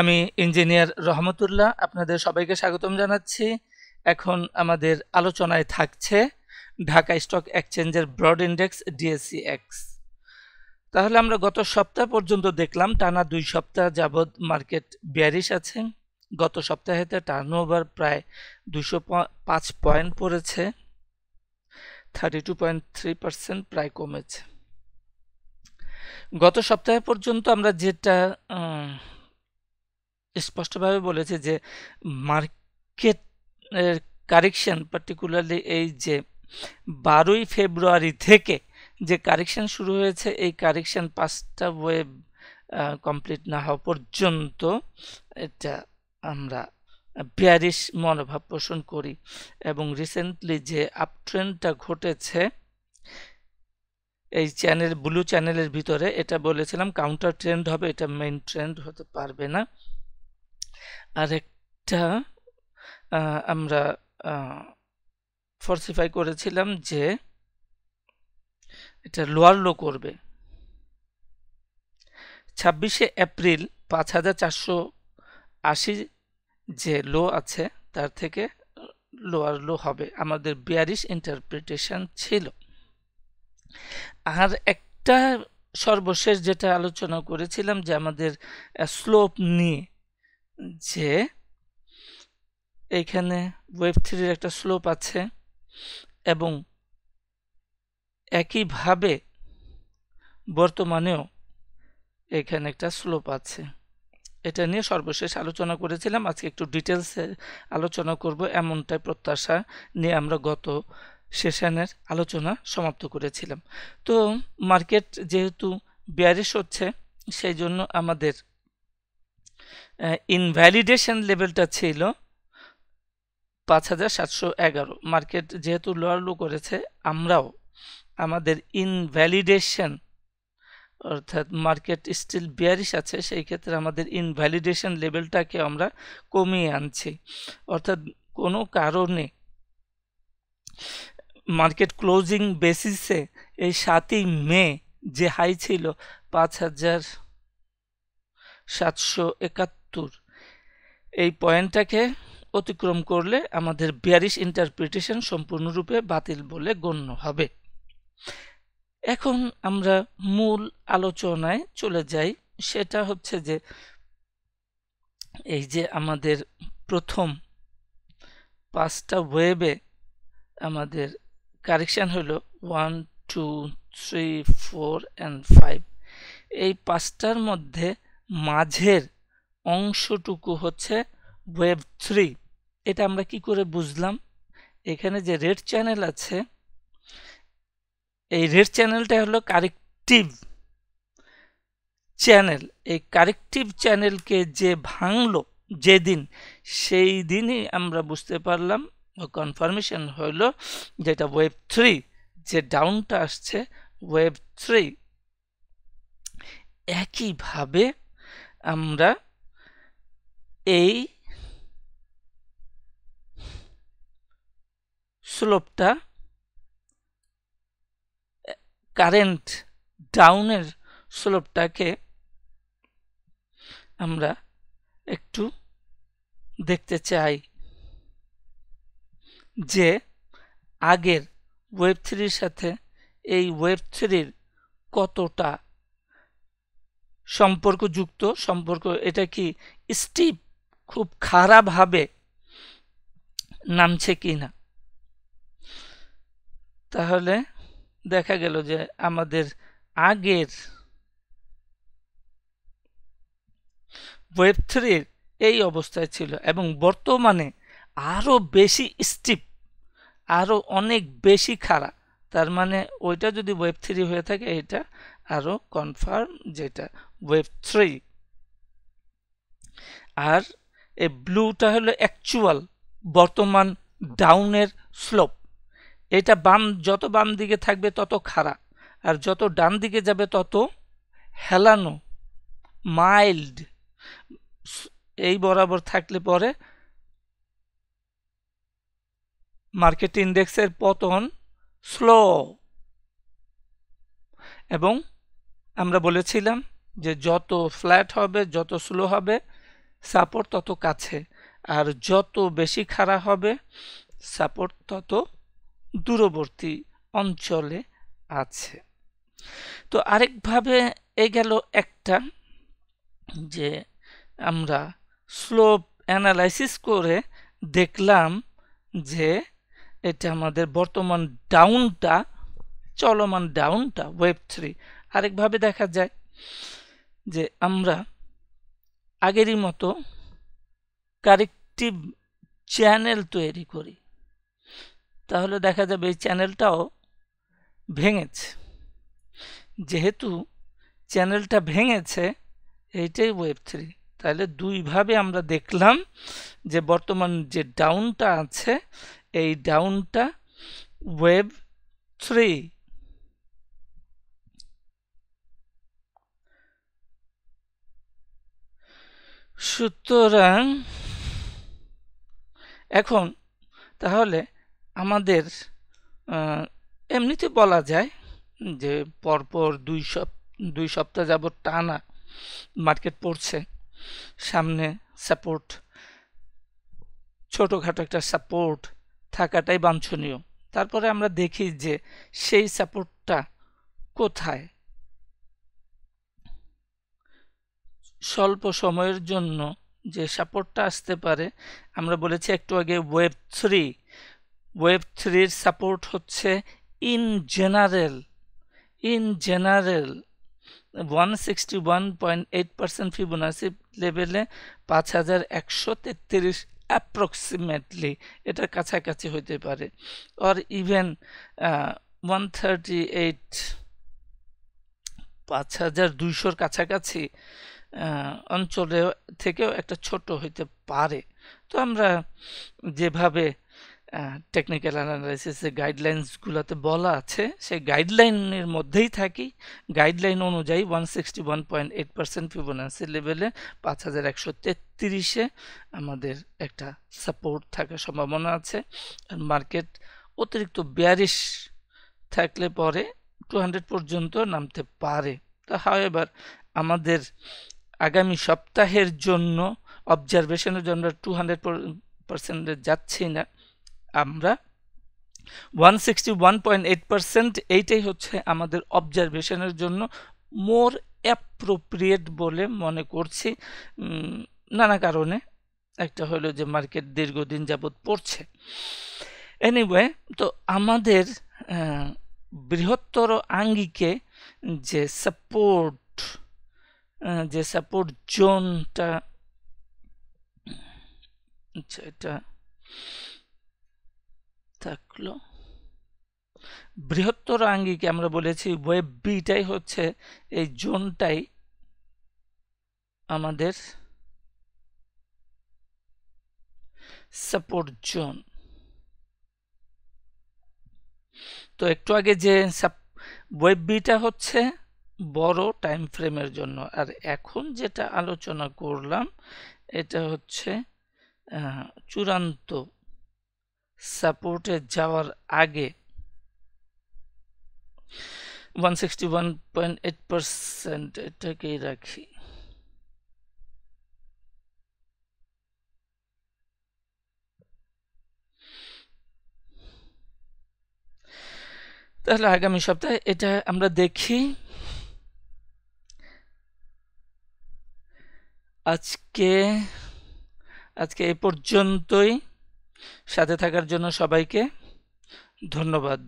আমি ইঞ্জিনিয়ার রহমতুল্লাহ আপনাদের সবাইকে স্বাগতম জানাচ্ছি এখন আমাদের আলোচনায় থাকছে ঢাকা স্টক এক্সচেঞ্জের ব্রড ইন্ডেক্স ডিএসসি এক্স তাহলে আমরা গত সপ্তাহ পর্যন্ত দেখলাম টানা দুই সপ্তাহ যাবৎ মার্কেট বিয়ারিশ আছে গত সপ্তাহেতে টার্নওভার প্রায় দুশো পাঁচ পয়েন্ট পড়েছে thirty two point three percent প্রায় কমেছে গত সপ্তাহে পর্যন্ত আমরা যেটা স্পষ্টভাবে বলেছে যে মার্কেট কারেকশন পার্টিকুলারলি এই যে বারোই ফেব্রুয়ারি থেকে যে কারেকশন শুরু হয়েছে এই কারেকশন পাঁচটা ওয়েব কমপ্লিট না হওয়া পর্যন্ত এটা আমরা বিয়ারিশ মনোভাব পোষণ করি এবং রিসেন্টলি যে আপট্রেনটা ঘটেছে এই চ্যানেল ব্লু চ্যানেলের ভিতরে এটা বলেছিলাম কাউন্টার ট্রেন্ড হবে এটা মেইন ট্রেন্ড হতে পারবে না আরেকটা আমরা ফর্সিফাই করেছিলাম যে এটা লোয়ার লো করবে ছাব্বিশে এপ্রিল পাঁচ হাজার চারশো আশি যে লো আছে তার থেকে লোয়ার লো হবে আমাদের বিয়ারিশ ইন্টারপ্রিটেশন ছিল আর একটা সর্বশেষ যেটা আলোচনা করেছিলাম যে আমাদের স্লোপ নিয়ে যে এখানে ওয়েব থ্রির একটা স্লোপ আছে এবং একইভাবে বর্তমানেও এখানে একটা স্লোপ আছে এটা নিয়ে সর্বশেষ আলোচনা করেছিলাম আজকে একটু ডিটেলসে আলোচনা করব এমনটাই প্রত্যাশা নিয়ে আমরা গত সেশনের আলোচনা সমাপ্ত করেছিলাম তো মার্কেট যেহেতু বিয়ারিশ হচ্ছে সেই জন্য আমাদের ইনভ্যালিডেশন লেভেলটা ছিল পাঁচ হাজার সাতশো এগারো মার্কেট যেহেতু লোয়ার লো করেছে আমরাও আমাদের ইনভ্যালিডেশন অর্থাৎ মার্কেট স্টিল বিয়ারিশ আছে সেই ক্ষেত্রে আমাদের ইনভ্যালিডেশন লেভেলটাকে আমরা কমিয়ে আনছি অর্থাৎ কোনো কারণে মার্কেট ক্লোজিং বেসিসে এই সাতই মে যে হাই ছিল পাঁচ হাজার সাতশো একাত্তর সত্তর এই পয়েন্টটাকে অতিক্রম করলে আমাদের বিয়ারিশ ইন্টারপ্রিটেশন সম্পূর্ণরূপে বাতিল বলে গণ্য হবে এখন আমরা মূল আলোচনায় চলে যাই সেটা হচ্ছে যে এই যে আমাদের প্রথম পাঁচটা ওয়েবে আমাদের কারেকশান হলো one two three four and five এই পাঁচটার মধ্যে মাঝের অংশটুকু হচ্ছে ওয়েব থ্রি এটা আমরা কি করে বুঝলাম এখানে যে রেড চ্যানেল আছে এই রেড চ্যানেলটা হলো কারেক্টিভ চ্যানেল এই কারেক্টিভ চ্যানেলকে যে ভাঙলো যেদিন সেই দিনই আমরা বুঝতে পারলাম কনফার্মেশন হলো যেটা ওয়েব থ্রি যে ডাউনটা আসছে ওয়েব থ্রি একইভাবে আমরা এই স্লোপটা কারেন্ট ডাউনের স্লোপটাকে আমরা একটু দেখতে চাই যে আগের ওয়েব থ্রির সাথে এই ওয়েব থ্রির কতটা সম্পর্কযুক্ত সম্পর্ক এটা কি স্টিপ খুব খারাপভাবে নামছে কি না তাহলে দেখা গেল যে আমাদের আগের ওয়েব থ্রির এই অবস্থায় ছিল এবং বর্তমানে আরও বেশি স্টিপ আরও অনেক বেশি খারাপ তার মানে ওইটা যদি ওয়েব থ্রি হয়ে থাকে এটা আরও কনফার্ম যেটা ওয়েব থ্রি আর এই ব্লুটা হলো অ্যাকচুয়াল বর্তমান ডাউনের স্লোপ এটা বাম যত বাম দিকে থাকবে তত খারাপ আর যত ডান দিকে যাবে তত হেলানো মাইল্ড এই বরাবর থাকলে পরে মার্কেট ইন্ডেক্সের পতন স্লো এবং আমরা বলেছিলাম যে যত ফ্ল্যাট হবে যত স্লো হবে সাপোর্ট তত কাছে আর যত বেশি খাড়া হবে সাপোর্ট তত দূরবর্তী অঞ্চলে আছে তো আরেকভাবে এ গেল একটা যে আমরা স্লোপ অ্যানালাইসিস করে দেখলাম যে এটা আমাদের বর্তমান ডাউনটা চলমান ডাউনটা ওয়েব থ্রি আরেকভাবে দেখা যায় যে আমরা আগেরই মতো কারেক্টিভ চ্যানেল তৈরি করি তাহলে দেখা যাবে এই চ্যানেলটাও ভেঙেছে যেহেতু চ্যানেলটা ভেঙেছে এইটাই ওয়েব থ্রি তাহলে দুইভাবে আমরা দেখলাম যে বর্তমান যে ডাউনটা আছে এই ডাউনটা ওয়েব থ্রি সুতরাং এখন তাহলে আমাদের এমনিতে বলা যায় যে পরপর দুই সপ দুই সপ্তাহ যাবত টানা মার্কেট পড়ছে সামনে সাপোর্ট ছোটোখাটো একটা সাপোর্ট থাকাটাই বাঞ্ছনীয় তারপরে আমরা দেখি যে সেই সাপোর্টটা কোথায় স্বল্প সময়ের জন্য যে সাপোর্টটা আসতে পারে আমরা বলেছি একটু আগে ওয়েব থ্রি ওয়েব থ্রির সাপোর্ট হচ্ছে in general in general one sixty one point eight percent Fibonacci লেভেলে পাঁচ হাজার একশো তেত্রিশ অ্যাপ্রক্সিমেটলি এটার কাছাকাছি হইতে পারে or even one thirty eight পাঁচ হাজার দুইশোর কাছাকাছি অঞ্চলে থেকেও একটা ছোট হইতে পারে তো আমরা যেভাবে টেকনিক্যাল অ্যানালাইসিসের গাইডলাইন্সগুলোতে বলা আছে সেই গাইডলাইনের মধ্যেই থাকি গাইডলাইন অনুযায়ী one sixty one point eight percent Fibonacci লেভেলে পাঁচ হাজার একশো তেত্রিশে আমাদের একটা সাপোর্ট থাকার সম্ভাবনা আছে আর মার্কেট অতিরিক্ত বিয়ারিশ থাকলে পরে টু হান্ড্রেড পর্যন্ত নামতে পারে তো হাওয়েভার আমাদের আগামী সপ্তাহের জন্য অবজারভেশনের জন্য টু হান্ড্রেড যাচ্ছি না আমরা one sixty one point eight percent এইটাই হচ্ছে আমাদের অবজারভেশনের জন্য মোর অ্যাপ্রোপ্রিয়েট বলে মনে করছি নানা কারণে একটা হলো যে মার্কেট দীর্ঘদিন যাবৎ পড়ছে এনিওয়ে তো আমাদের বৃহত্তর আঙ্গিকে যে সাপোর্ট যে সাপোর্ট জোনটা আচ্ছা এটা থাকলো বৃহত্তর আঙ্গিকে আমরা বলেছি ওয়েব বিটাই হচ্ছে এই জোনটাই আমাদের সাপোর্ট জোন তো একটু আগে যে ওয়েব বিটা হচ্ছে বড় টাইম ফ্রেমের জন্য আর এখন যেটা আলোচনা করলাম এটা হচ্ছে চূড়ান্ত সাপোর্টে যাওয়ার আগে ওয়ান 161.8% এটাকেই রাখি তাহলে আগামী সপ্তাহে এটা আমরা দেখি আজকে আজকে এ পর্যন্তই সাথে থাকার জন্য সবাইকে ধন্যবাদ